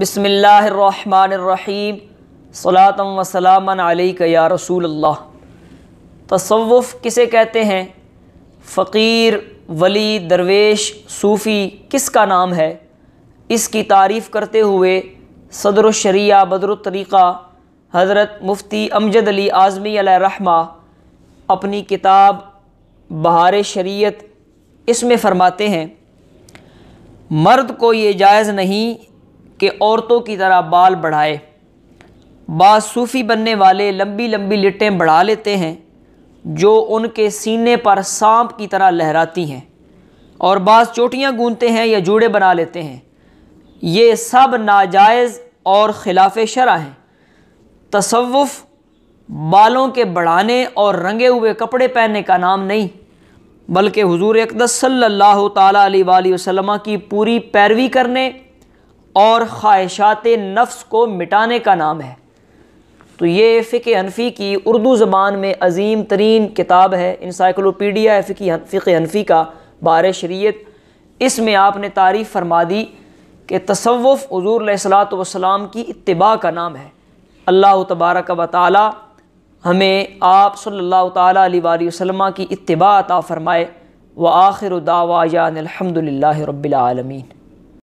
بسم اللہ الرحمن الرحیم سلام وسلم یا رسول اللہ تصوف کسے کہتے ہیں فقیر ولی درویش صوفی کس کا نام ہے اس کی تعریف کرتے ہوئے صدر الشریعہ بدر الطریقہ حضرت مفتی امجد علی اعظمی علیہ رحمہ اپنی کتاب بہار شریعت اس میں فرماتے ہیں مرد کو یہ جائز نہیں کہ عورتوں کی طرح بال بڑھائے بعض صوفی بننے والے لمبی لمبی لٹیں بڑھا لیتے ہیں جو ان کے سینے پر سانپ کی طرح لہراتی ہیں اور بعض چوٹیاں گونتے ہیں یا جوڑے بنا لیتے ہیں یہ سب ناجائز اور خلاف شرع ہیں تصوف بالوں کے بڑھانے اور رنگے ہوئے کپڑے پہننے کا نام نہیں بلکہ حضور اقدس صلی اللہ تعالیٰ علیہ وسلم کی پوری پیروی کرنے اور خواہشات نفس کو مٹانے کا نام ہے تو یہ فقہ حنفی کی اردو زبان میں عظیم ترین کتاب ہے انسائیکلوپیڈیا فقی فقہ حنفی کا بار شریعت اس میں آپ نے تعریف فرما دی کہ تصوف حضور علیہ السلاۃ وسلام کی اتباع کا نام ہے اللہ تبارک و تعالی ہمیں آپ صلی اللہ تعالیٰ علیہ ول وسلمہ کی اتباع عطا فرمائے و آخر و داوا یا رب العالمین